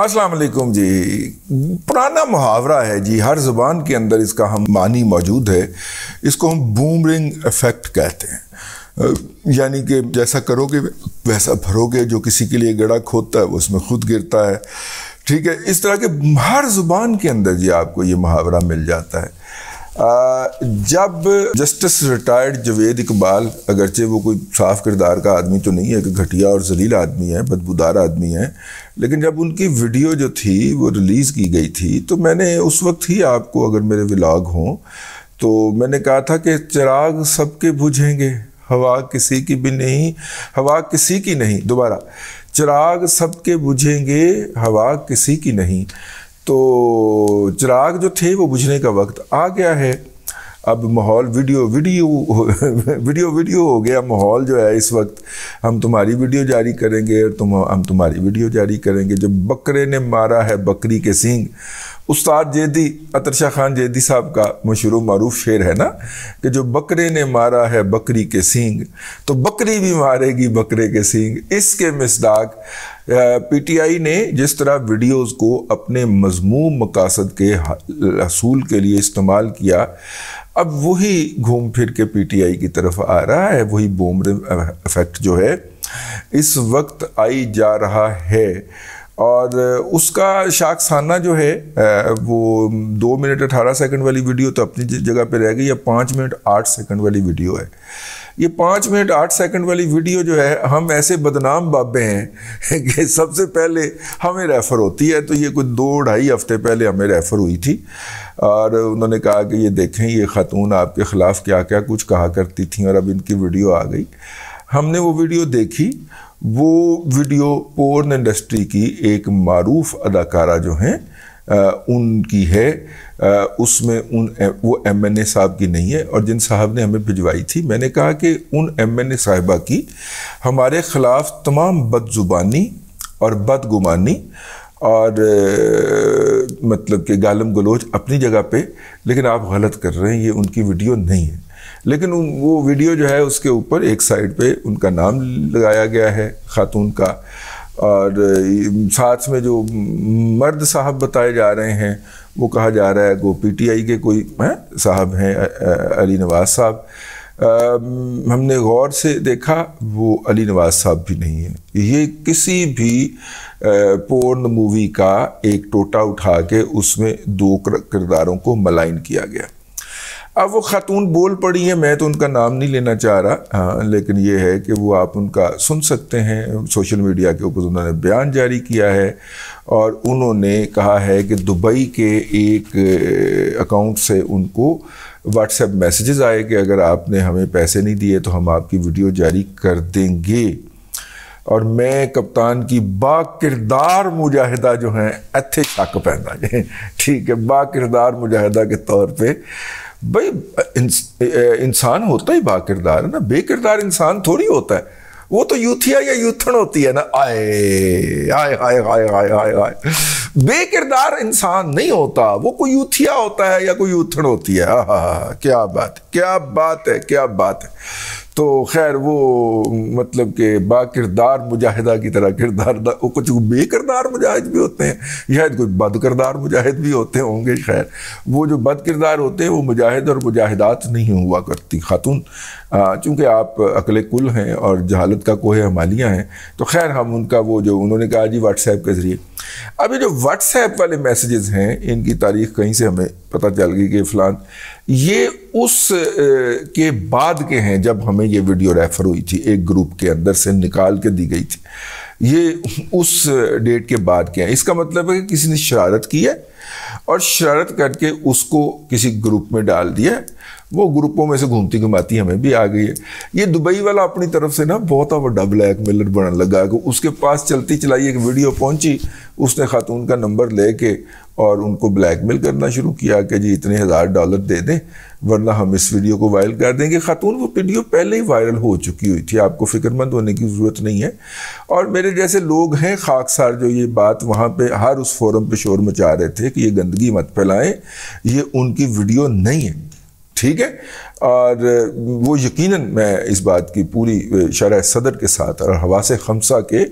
असलकुम जी पुराना मुहावरा है जी हर ज़ुबान के अंदर इसका हम मानी मौजूद है इसको हम बूमरिंग इफ़ेक्ट कहते हैं यानी कि जैसा करोगे वैसा भरोगे जो किसी के लिए गड़ा खोदता है वो उसमें खुद गिरता है ठीक है इस तरह के हर ज़ुबान के अंदर जी आपको ये मुहावरा मिल जाता है जब जस्टिस रिटायर्ड जवेद इकबाल अगरचे वो कोई साफ किरदार का आदमी तो नहीं है कि घटिया और जलील आदमी है बदबूदार आदमी है लेकिन जब उनकी वीडियो जो थी वो रिलीज़ की गई थी तो मैंने उस वक्त ही आपको अगर मेरे व्लाग हों तो मैंने कहा था कि चिराग सबके बुझेंगे हवा किसी की भी नहीं हवा किसी की नहीं दोबारा चिराग सबके बुझेंगे हवा किसी की नहीं तो चिराग जो थे वो बुझने का वक्त आ गया है अब माहौल वीडियो वीडियो वीडियो वीडियो हो गया माहौल जो है इस वक्त हम तुम्हारी वीडियो जारी करेंगे और तुम हम तुम्हारी वीडियो जारी करेंगे जब बकरे ने मारा है बकरी के सिंग उस्ताद जैदी अतरशाह खान जैदी साहब का मशहूर मरूफ शेर है ना कि जो बकरे ने मारा है बकरी के सींग तो बकरी भी मारेगी बकरे के सींग इसके मिसदाक पीटीआई ने जिस तरह वीडियोस को अपने मजमूम मकासद के हसूल के लिए इस्तेमाल किया अब वही घूम फिर के पीटीआई की तरफ आ रहा है वही बोमरे इफेक्ट जो है इस वक्त आई जा रहा है और उसका शाखसाना जो है वो दो मिनट अठारह सेकंड वाली वीडियो तो अपनी जगह पे रह गई या पाँच मिनट आठ सेकंड वाली वीडियो है ये पाँच मिनट आठ सेकंड वाली वीडियो जो है हम ऐसे बदनाम बाबे हैं कि सबसे पहले हमें रेफ़र होती है तो ये कुछ दो ढाई हफ्ते पहले हमें रेफ़र हुई थी और उन्होंने कहा कि ये देखें ये ख़ातून आपके ख़िलाफ़ क्या क्या कुछ कहा करती थी और अब इनकी वीडियो आ गई हमने वो वीडियो देखी वो वीडियो पोर्न इंडस्ट्री की एक मरूफ अदाकारा जो हैं उनकी है उसमें उन वो एम एन ए साहब की नहीं है और जिन साहब ने हमें भिजवाई थी मैंने कहा कि उन एम एन ए साहिबा की हमारे ख़िलाफ़ तमाम बदजुबानी और बदगुमानी और मतलब कि गालम गलोच अपनी जगह पे लेकिन आप गलत कर रहे हैं ये उनकी वीडियो नहीं है लेकिन वो वीडियो जो है उसके ऊपर एक साइड पे उनका नाम लगाया गया है खातून का और साथ में जो मर्द साहब बताए जा रहे हैं वो कहा जा रहा है वो पीटीआई के कोई है? साहब हैं अली नवाज साहब हमने गौर से देखा वो अली नवाज साहब भी नहीं है ये किसी भी पोर्न मूवी का एक टोटा उठा के उसमें दो किरदारों को मलाइन किया गया अब वो ख़ातून बोल पड़ी है मैं तो उनका नाम नहीं लेना चाह रहा हाँ लेकिन ये है कि वो आप उनका सुन सकते हैं सोशल मीडिया के ऊपर उन्होंने बयान जारी किया है और उन्होंने कहा है कि दुबई के एक अकाउंट से उनको व्हाट्सएप मैसेजेस आए कि अगर आपने हमें पैसे नहीं दिए तो हम आपकी वीडियो जारी कर देंगे और मैं कप्तान की बा किरदार मुजाहिदा जो हैं अथे शक पैदा ठीक है बा किरदार मुजाहिदा के तौर पे भाई इंसान होता ही बाकिरदार है ना बेकिरदार इंसान थोड़ी होता है वो तो यूथिया या यूथन होती है ना आए आए आए आए आए आए आए बेकिरदार इंसान नहीं होता वो कोई यूथिया होता है या कोई यूथन होती है हा क्या बात क्या बात है क्या बात है तो खैर वो मतलब के बाकिरदार मुजाहिदा की तरह किरदार कुछ बेकरदार मुजाहिद भी होते हैं शायद कुछ बदकरदार मुजाहिद भी होते होंगे खैर वो जो बद किरदार होते हैं वो मुजाहिद और मुजाहिदात नहीं हुआ करती खातून चूँकि आप अकल कुल हैं और जहालत का कोहे हमालियाँ हैं तो खैर हम उनका वो जो उन्होंने कहा जी व्हाट्सएप के ज़रिए अभी जो व्हाट्सएप वाले मैसेजेस हैं इनकी तारीख कहीं से हमें पता चल गई कि फ़लान ये उस के बाद के हैं जब हमें ये वीडियो रेफ़र हुई थी एक ग्रुप के अंदर से निकाल के दी गई थी ये उस डेट के बाद के हैं इसका मतलब है कि किसी ने शरारत की है और शरारत करके उसको किसी ग्रुप में डाल दिया वो ग्रुपों में से घूमती घुमाती हमें भी आ गई है ये दुबई वाला अपनी तरफ से ना बहुत बड़ा ब्लैकमेलर बनने लगा कि उसके पास चलती चलाई एक वीडियो पहुंची उसने खातून का नंबर ले के और उनको ब्लैकमेल करना शुरू किया कि जी इतने हज़ार डॉलर दे दें वरना हम इस वीडियो को वायरल कर देंगे खातून वो वीडियो पहले ही वायरल हो चुकी हुई थी आपको फिक्रमंद होने की ज़रूरत नहीं है और मेरे जैसे लोग हैं खाकसार जो ये बात वहाँ पे हर उस फोरम पे शोर मचा रहे थे कि ये गंदगी मत फैलाएं ये उनकी वीडियो नहीं है ठीक है और वो यकीनन मैं इस बात की पूरी शरह सदर के साथ और हवास खमसा के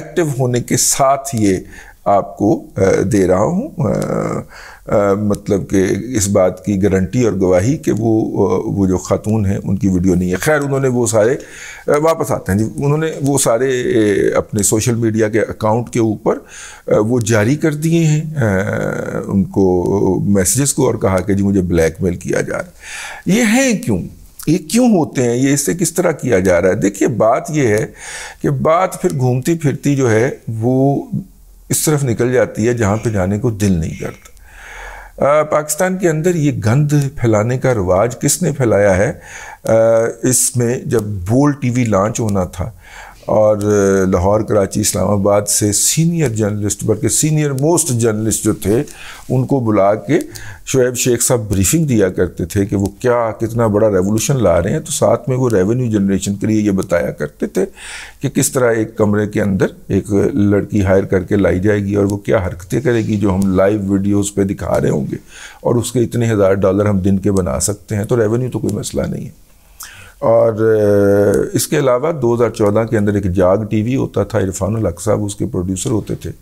एक्टिव होने के साथ ये आपको दे रहा हूँ मतलब कि इस बात की गारंटी और गवाही कि वो वो जो खातून हैं उनकी वीडियो नहीं है खैर उन्होंने वो सारे वापस आते हैं जी उन्होंने वो सारे अपने सोशल मीडिया के अकाउंट के ऊपर वो जारी कर दिए हैं उनको मैसेजेस को और कहा कि जी मुझे ब्लैकमेल किया जा रहा है ये हैं क्यों ये क्यों होते हैं ये इससे किस तरह किया जा रहा है देखिए बात ये है कि बात फिर घूमती फिरती जो है वो इस तरफ निकल जाती है जहाँ पे जाने को दिल नहीं करता पाकिस्तान के अंदर ये गंद फैलाने का रिवाज किसने फैलाया है इसमें जब बोल टीवी लॉन्च होना था और लाहौर कराची इस्लामाबाद से सीनियर जर्नलिस्ट बल्कि सीनियर मोस्ट जर्नलिस्ट जो थे उनको बुला के शुएब शेख साहब ब्रीफिंग दिया करते थे कि वो क्या कितना बड़ा रेवोल्यूशन ला रहे हैं तो साथ में वो रेवेन्यू जनरेशन के लिए ये बताया करते थे कि किस तरह एक कमरे के अंदर एक लड़की हायर करके लाई जाएगी और वो क्या हरकतें करेगी जो हम लाइव वीडियोज़ पर दिखा रहे होंगे और उसके इतने हज़ार डॉलर हम दिन के बना सकते हैं तो रेवेन्यू तो कोई मसला नहीं है और इसके अलावा 2014 के अंदर एक जाग टीवी होता था इरफान अलग साहब उसके प्रोड्यूसर होते थे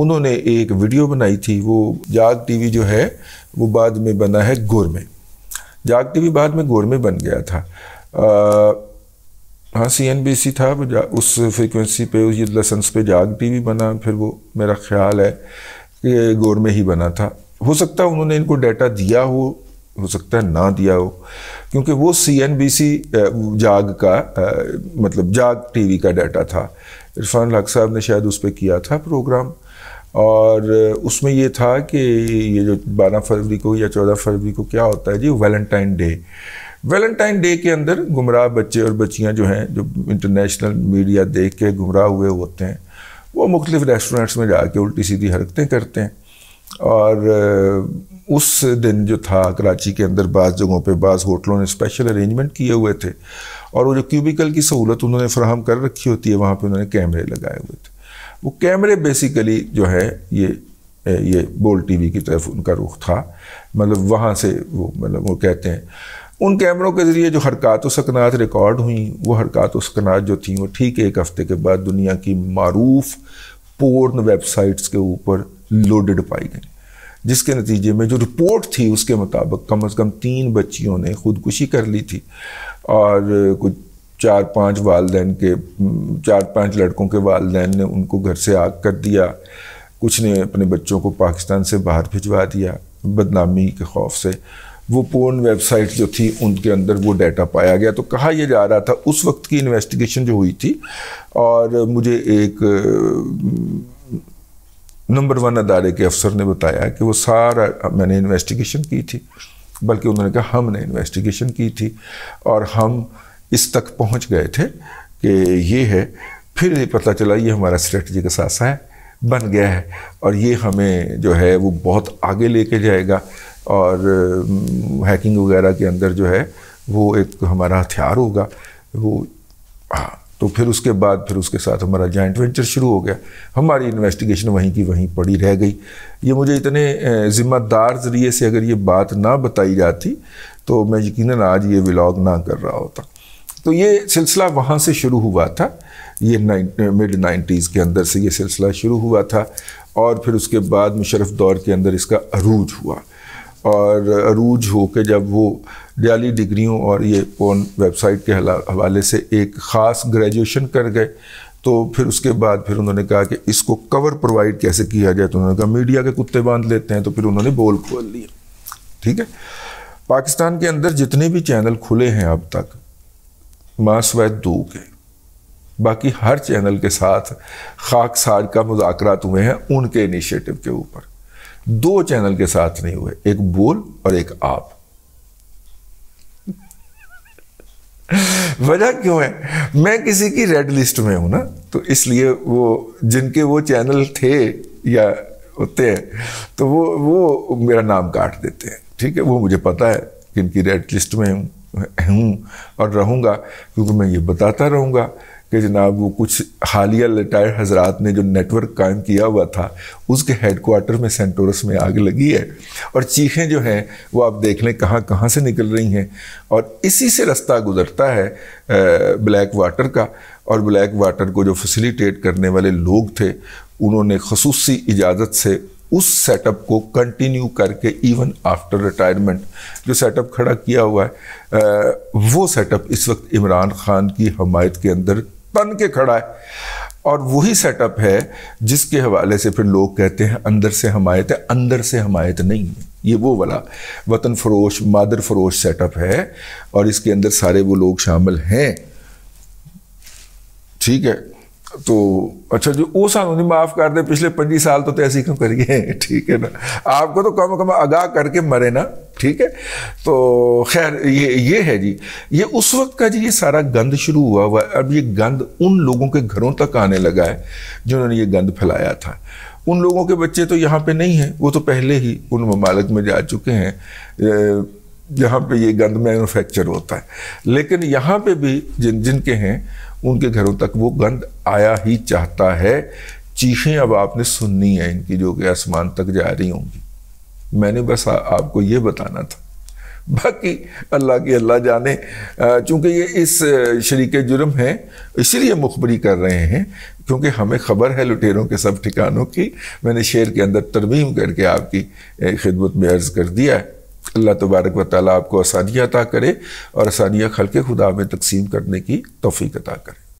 उन्होंने एक वीडियो बनाई थी वो जाग टीवी जो है वो बाद में बना है गोर में जाग टीवी बाद में गोर में बन गया था हाँ सी एन बी सी था उस फ्रिक्वेंसी पे उस लसंस पे जाग टीवी बना फिर वो मेरा ख्याल है कि गोर में ही बना था हो सकता है उन्होंने इनको डाटा दिया हो हो सकता है ना दिया हो क्योंकि वो सी जाग का मतलब जाग टीवी का डाटा था इरफान लक साहब ने शायद उस पर किया था प्रोग्राम और उसमें ये था कि ये जो बारह फरवरी को या चौदह फरवरी को क्या होता है जी वैलेंटाइन डे वैलेंटाइन डे के अंदर गुमराह बच्चे और बच्चियां जो हैं जो इंटरनेशनल मीडिया देख के गुमराह हुए होते हैं वो मुख्तलिफ़ रेस्टोरेंट्स में जाके उल्टी सीधी हरकतें करते हैं और उस दिन जो था कराची के अंदर बाज़ जगहों पे बाज़ होटलों ने स्पेशल अरेंजमेंट किए हुए थे और वो जो क्यूबिकल की सहूलत उन्होंने फ्राहम कर रखी होती है वहाँ पे उन्होंने कैमरे लगाए हुए थे वो कैमरे बेसिकली जो है ये ये बोल टीवी की तरफ उनका रुख था मतलब वहाँ से वो मतलब वो कहते हैं उन कैमरों के ज़रिए जो हरकत सकनात रिकॉर्ड हुई वो हरकत सकनात जो थी वो ठीक एक हफ़्ते के बाद दुनिया की मरूफ पोर्न वेबसाइट्स के ऊपर लोडेड पाई गई जिसके नतीजे में जो रिपोर्ट थी उसके मुताबिक कम अज़ कम तीन बच्चियों ने खुदकुशी कर ली थी और कुछ चार पांच वालदेन के चार पांच लड़कों के वालदेन ने उनको घर से आग कर दिया कुछ ने अपने बच्चों को पाकिस्तान से बाहर भिजवा दिया बदनामी के खौफ से वो पूर्ण वेबसाइट जो थी उनके अंदर वो डाटा पाया गया तो कहा यह जा रहा था उस वक्त की इन्वेस्टिगेशन जो हुई थी और मुझे एक नंबर वन अदारे के अफसर ने बताया कि वो सारा मैंने इन्वेस्टिगेशन की थी बल्कि उन्होंने कहा हमने इन्वेस्टिगेशन की थी और हम इस तक पहुंच गए थे कि ये है फिर ये पता चला ये हमारा स्ट्रेटजी का सासा है बन गया है और ये हमें जो है वो बहुत आगे लेके जाएगा और हैकिंग वगैरह के अंदर जो है वो एक हमारा हथियार होगा वो हाँ तो फिर उसके बाद फिर उसके साथ हमारा जॉइंट वेंचर शुरू हो गया हमारी इन्वेस्टिगेशन वहीं की वहीं पड़ी रह गई ये मुझे इतने ज़िम्मेदार ज़रिए से अगर ये बात ना बताई जाती तो मैं यकीन आज ये व्लॉग ना कर रहा होता तो ये सिलसिला वहाँ से शुरू हुआ था ये मिड नाइन्टीज़ के अंदर से ये सिलसिला शुरू हुआ था और फिर उसके बाद मुशरफ दौर के अंदर इसका अरूज हुआ और अरूज हो के जब वो दियाली डिग्रियों और ये पोन वेबसाइट के हवाले से एक ख़ास ग्रेजुएशन कर गए तो फिर उसके बाद फिर उन्होंने कहा कि इसको कवर प्रोवाइड कैसे किया जाए तो उन्होंने कहा मीडिया के कुत्ते बांध लेते हैं तो फिर उन्होंने बोल खोल लिया ठीक है पाकिस्तान के अंदर जितने भी चैनल खुले हैं अब तक माँ स्वैद दो के बाकी हर चैनल के साथ खाक साज का मुजाकर हुए हैं उनके इनिशिएटिव के ऊपर दो चैनल के साथ नहीं हुए एक बोल और एक आप वजह क्यों है मैं किसी की रेड लिस्ट में हूं ना तो इसलिए वो जिनके वो चैनल थे या होते हैं तो वो वो मेरा नाम काट देते हैं ठीक है वो मुझे पता है कि इनकी रेड लिस्ट में हूँ हूँ और रहूँगा क्योंकि मैं ये बताता रहूँगा कि जनाब वो कुछ हालिया रिटायर्ड हजरात ने जो नेटवर्क कायम किया हुआ था उसके हेडकोार्टर में सेंटोरस में आग लगी है और चीखें जो हैं वो आप देख लें कहाँ कहाँ से निकल रही हैं और इसी से रास्ता गुजरता है ब्लैक वाटर का और ब्लैक वाटर को जो फैसिलिटेट करने वाले लोग थे उन्होंने खसूस इजाज़त से उस सेटअप को कंटिन्यू करके इवन आफ्टर रिटायरमेंट जो सेटअप खड़ा किया हुआ है वो सेटअप इस वक्त इमरान खान की हमायत के अंदर तन के खड़ा है और वही सेटअप है जिसके हवाले से फिर लोग कहते हैं अंदर से हमायत है अंदर से हमायत नहीं है ये वो वाला वतन फरोश मादर फरोश सेटअप है और इसके अंदर सारे वो लोग शामिल हैं ठीक है तो अच्छा जी वो साल नहीं माफ़ कर दे पिछले पंजी साल तो ऐसी क्यों करिए ठीक है ना आपको तो कम कम आगाह करके मरे ना ठीक है तो खैर ये ये है जी ये उस वक्त का जी ये सारा गंद शुरू हुआ हुआ अब ये गंद उन लोगों के घरों तक आने लगा है जिन्होंने ये गंद फैलाया था उन लोगों के बच्चे तो यहाँ पे नहीं हैं वो तो पहले ही उन ममालक में जा चुके हैं जहाँ पे ये गंद मैनुफैक्चर होता है लेकिन यहाँ पे भी जिन जिनके हैं उनके घरों तक वो गंध आया ही चाहता है चीखें अब आपने सुननी है इनकी जो कि आसमान तक जा रही होंगी मैंने बस आ, आपको ये बताना था बाकी अल्लाह की अल्लाह जाने चूंकि ये इस शरीक जुर्म है इसलिए मुखबरी कर रहे हैं क्योंकि हमें खबर है लुटेरों के सब ठिकानों की मैंने शेर के अंदर तरमीम करके आपकी खिदमत में अर्ज़ कर दिया है अल्लाह तबारक व आपको आसानियाँ अता करे और आसानियाँ खल के खुदा में तकसीम करने की तोफ़ी अता करे